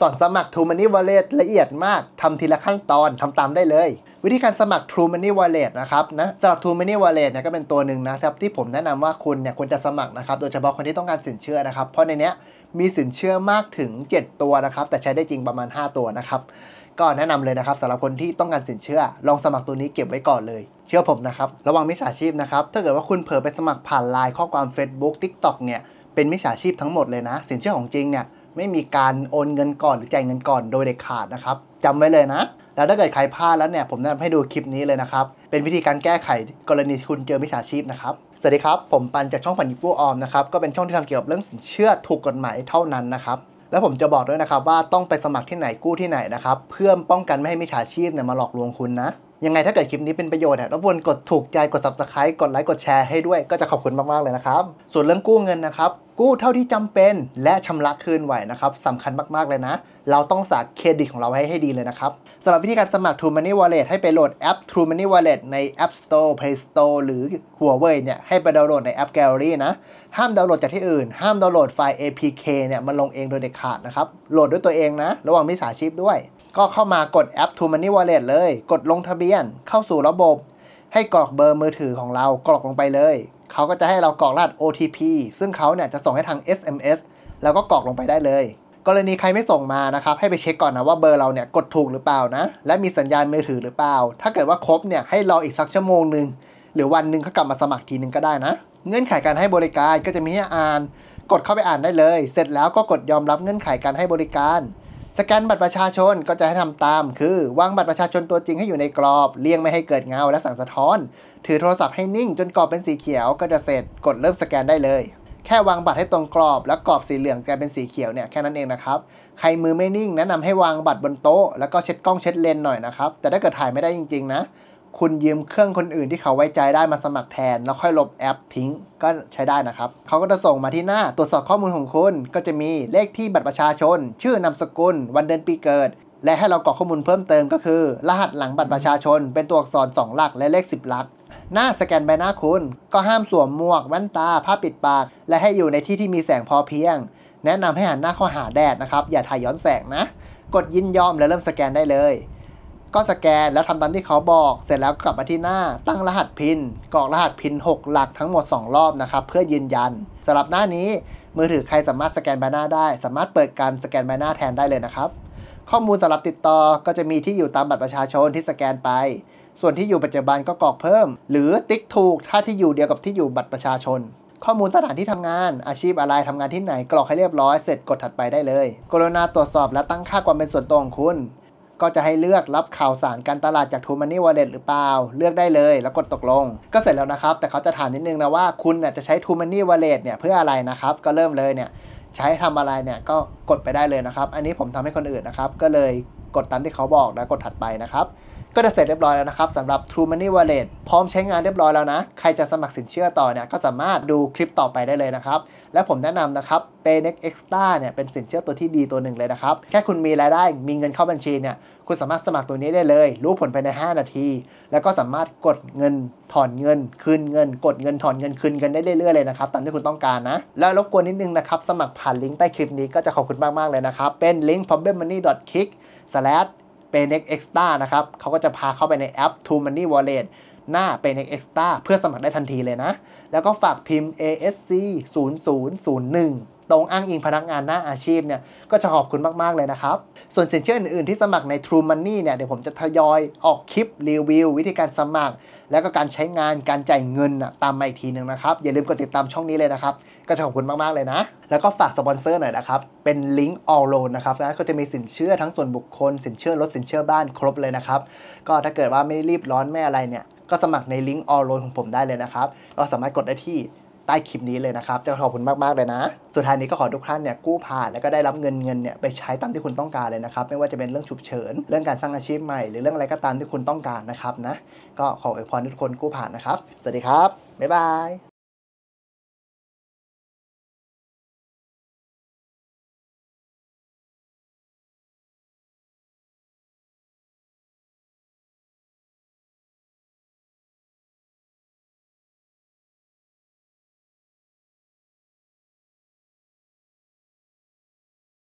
สอนสมัคร True Money Wallet ละเอียดมากทำทีละขั้นตอนทำตามได้เลย วิธีการสมัคร True Money Wallet นะครับนะสำหรับ True Money Wallet เนี่ยก็เป็นตัวหนึ่งนะครับ ที่ผมแนะนำว่าคุณเนี่ยควรจะสมัครนะครับโดยเฉพาะคนที่ต้องการสินเชื่อนะครับ เพราะในเนี้ยมีสินเชื่อมากถึง 7 ตัวนะครับแต่ใช้ได้จริงประมาณ 5 ตัวนะครับก็แนะนำเลยนะครับสำหรับคนที่ต้องการสินเชื่อลองสมัครตัวนี้เก็บไว้ก่อนเลย เชื่อผมนะครับระวังมิจฉาชีพนะครับถ้าเกิดว่าคุณเผลอไปสมัครผ่านไลน์ข้อความ Facebook TikTok เนี่ยเป็นมิจฉาชีพทั้งหมดเลยนะ สินเชื่อของจริงเนี่ยไม่มีการโอนเงินก่อนหรือจ่ายเงินก่อนโดยเด็ดขาดนะครับจำไว้เลยนะ แล้วถ้าเกิดใครพลาดแล้วเนี่ยผมแนะนำให้ดูคลิปนี้เลยนะครับเป็นวิธีการแก้ไขกรณีคุณเจอมิจฉาชีพนะครับสวัสดีครับผมปันจากช่องฝันยิบกู้ออมนะครับก็เป็นช่องที่ทำเกี่ยวกับเรื่องสินเชื่อถูกกฎหมายเท่านั้นนะครับแล้วผมจะบอกด้วยนะครับว่าต้องไปสมัครที่ไหนกู้ที่ไหนนะครับเพื่อป้องกันไม่ให้มิจฉาชีพเนี่ยมาหลอกลวงคุณนะยังไง ถ้าเกิดคลิปนี้เป็นประโยชน์เนี่ยรบกวนกดถูกใจ กด subscribe กดไลค์ กดแชร์ให้ด้วย ก็จะขอบคุณมาก ๆ เลยนะครับ ส่วนเรื่องกู้เงินนะครับ กู้เท่าที่จำเป็นและชำระคืนไหวนะครับ สำคัญมาก ๆ เลยนะ เราต้องสาเครดิตของเราให้ให้ดีเลยนะครับ สำหรับวิธีการสมัคร True Money Wallet ให้ไปโหลดแอป True Money Wallet ใน App Store Play Store หรือ Huawei เนี่ย ให้ไปดาวน์โหลดในแอป Gallery นะ ห้ามดาวน์โหลดจากที่อื่น ห้ามดาวน์โหลดไฟล์ APK เนี่ยมาลงเองโดยเด็ดขาดนะครับ โหลดด้วยตัวเองนะ ระวังมิสาชีพด้วยก็เข้ามากดแอป t o m o n e y Wallet เลย กดลงทะเบียนเข้าสู่ระบบ ให้กรอกเบอร์มือถือของเรากรอกลงไปเลย เขาก็จะให้เรากรอกรหัส OTP ซึ่งเขาเนี่ยจะส่งให้ทาง SMS แล้วก็กรอกลงไปได้เลย กรณีใครไม่ส่งมานะครับให้ไปเช็คก่อนนะว่าเบอร์เราเนี่ยกดถูกหรือเปล่านะ และมีสัญญาณมือถือหรือเปล่า ถ้าเกิดว่าครบเนี่ยให้รออีกสักชั่วโมงหนึ่งหรือวันหนึ่งเขากลับมาสมัครทีนึงก็ได้นะ เงื่อนไขการให้บริการก็จะมีให้อ่าน กดเข้าไปอ่านได้เลย เสร็จแล้วก็กดยอมรับเงื่อนไขการให้บริการสแกนบัตรประชาชนก็จะให้ทำตามคือวางบัตรประชาชนตัวจริงให้อยู่ในกรอบเลี่ยงไม่ให้เกิดเงาและสังสะท้อนถือโทรศัพท์ให้นิ่งจนกรอบเป็นสีเขียว ก็จะเสร็จกดเริ่มสแกนได้เลย แค่วางบัตรให้ตรงกรอบแล้วกรอบสีเหลืองกลายเป็นสีเขียวเนี่ยแค่นั้นเองนะครับ ใครมือไม่นิ่งแนะนำให้วางบัตรบนโต๊ะแล้วก็เช็ดกล้องเช็ดเลนหน่อยนะครับแต่ถ้าเกิดถ่ายไม่ได้จริง ๆ นะคุณยืมเครื่องคนอื่นที่เขาไว้ใจได้มาสมัครแทนแล้วค่อยลบแอปทิ้งก็ใช้ได้นะครับเขาก็จะส่งมาที่หน้าตรวจสอบข้อมูลของคุณ ก็จะมีเลขที่บัตรประชาชน ชื่อนามสกุลวันเดือนปีเกิด และให้เรากรอกข้อมูลเพิ่มเติมก็คือ รหัสหลังบัตรประชาชน เป็นตัวอักษร 2 หลักและเลข 10 หลัก หน้าสแกนใบหน้าคุณก็ห้ามสวมหมวกแว่นตาผ้าปิดปาก และให้อยู่ในที่ที่มีแสงพอเพียง แนะนำให้หันหน้าเข้าหาแดดนะครับ อย่าถ่ายย้อนแสงนะ กดยินยอมและเริ่มสแกนได้เลยก็สแกนแล้วทำตามที่เขาบอกเสร็จแล้วกลับมาที่หน้า ตั้งรหัสพินกรอกรหัสพิน6 หลักทั้งหมด 2 รอบนะครับเพื่อยืนยันสำหรับหน้านี้มือถือใครสามารถสแกนใบหน้าได้ สามารถเปิดการสแกนใบหน้าแทนได้เลยนะครับ ข้อมูลสำหรับติดต่อก็จะมีที่อยู่ตามบัตรประชาชนที่สแกนไป ส่วนที่อยู่ปัจจุบันก็กรอกเพิ่ม หรือติ๊กถูก ถ้าที่อยู่เดียวกับที่อยู่บัตรประชาชน ข้อมูลสถานที่ทำงานอาชีพอะไรทำงานที่ไหนกรอกให้เรียบร้อยเสร็จกดถัดไปได้เลยกรุณาตรวจสอบและตั้งค่าความเป็นส่วนตัวของคุณก็จะให้เลือกรับข่าวสารการตลาดจากทูมานี่วอ w a เ l e หรือเปล่า เลือกได้เลยแล้วกดตกลง ก็เสร็จแล้วนะครับ แต่เขาจะถามนิดนึงนะว่า คุณเนี่ยจะใช้ทูมานี่วอ w a เ l e เนี่ยเพื่ออะไรนะครับ ก็เริ่มเลยเนี่ยใช้ทำอะไรเนี่ยก็กดไปได้เลยนะครับ อันนี้ผมทำให้คนอื่นนะครับก็เลยกดตามที่เขาบอกแล้วกดถัดไปนะครับก็จะเสร็จเรียบร้อยแล้วนะครับสำหรับ True Money Wallet พร้อมใช้งานเรียบร้อยแล้วนะ ใครจะสมัครสินเชื่อต่อเนี่ยก็สามารถดูคลิปต่อไปได้เลยนะครับและผมแนะนำนะครับ Paynex Extra เนี่ยเป็นสินเชื่อตัวที่ดีตัวหนึ่งเลยนะครับ แค่คุณมีรายได้มีเงินเข้าบัญชีเนี่ยคุณสามารถสมัครตัวนี้ได้เลย รู้ผลภายใน 5 นาที แล้วก็สามารถกดเงิน ถอนเงินคืนเงินกดเงินถอนเงินคืนเงินได้เรื่อยๆเลยนะครับตามที่คุณต้องการนะ แล้วรบกวนนิดนึงนะครับสมัครผ่านลิงก์ใต้คลิปนี้ก็จะขอบคุณมากๆเลยนะครับเป็นลิงก์ problemmoney.kick Paynex Extra นะครับ เขาก็จะพาเข้าไปในแอป True Money Wallet หน้า Paynex Extra เพื่อสมัครได้ทันทีเลยนะ แล้วก็ฝากพิมพ์ ASC 0001ตรงอ้างอิงพนักงานหน้าอาชีพเนี่ย ก็จะขอบคุณมากๆ เลยนะครับ ส่วนสินเชื่ออื่นๆที่สมัครใน True Money เนี่ยเดี๋ยวผมจะทยอยออกคลิปรีวิววิธีการสมัคร แล้วก็การใช้งานการจ่ายเงินตามมาอีกทีหนึ่งนะครับ อย่าลืมกดติดตามช่องนี้เลยนะครับ ก็จะขอบคุณมากๆ เลยนะ แล้วก็ฝากสปอนเซอร์หน่อยนะครับ เป็นลิงก์ all loan นะครับ้วก็จะมีสินเชื่อทั้งส่วนบุคคลสินเชื่อรถสินเชื่อบ้านครบเลยนะครับก็ถ้าเกิดว่าไม่รีบร้อนไม่อะไรเนี่ยก็สมัครในลิงก์ all loan ของผมได้เลยนะครับเราสามารถกดได้ที่ใต้คลิปนี้เลยนะครับจะขอบคุณมาก ๆ เลยนะ สุดท้ายนี้ก็ขอทุกท่านเนี่ย กู้ผ่าน แล้วก็ได้รับเงินเงินเนี่ย ไปใช้ตามที่คุณต้องการเลยนะครับ ไม่ว่าจะเป็นเรื่องฉุกเฉิน เรื่องการสร้างอาชีพใหม่ หรือเรื่องอะไรก็ตามที่คุณต้องการนะครับ นะก็ขออวยพรทุกคนกู้ผ่านนะครับ สวัสดีครับ บ๊ายบาย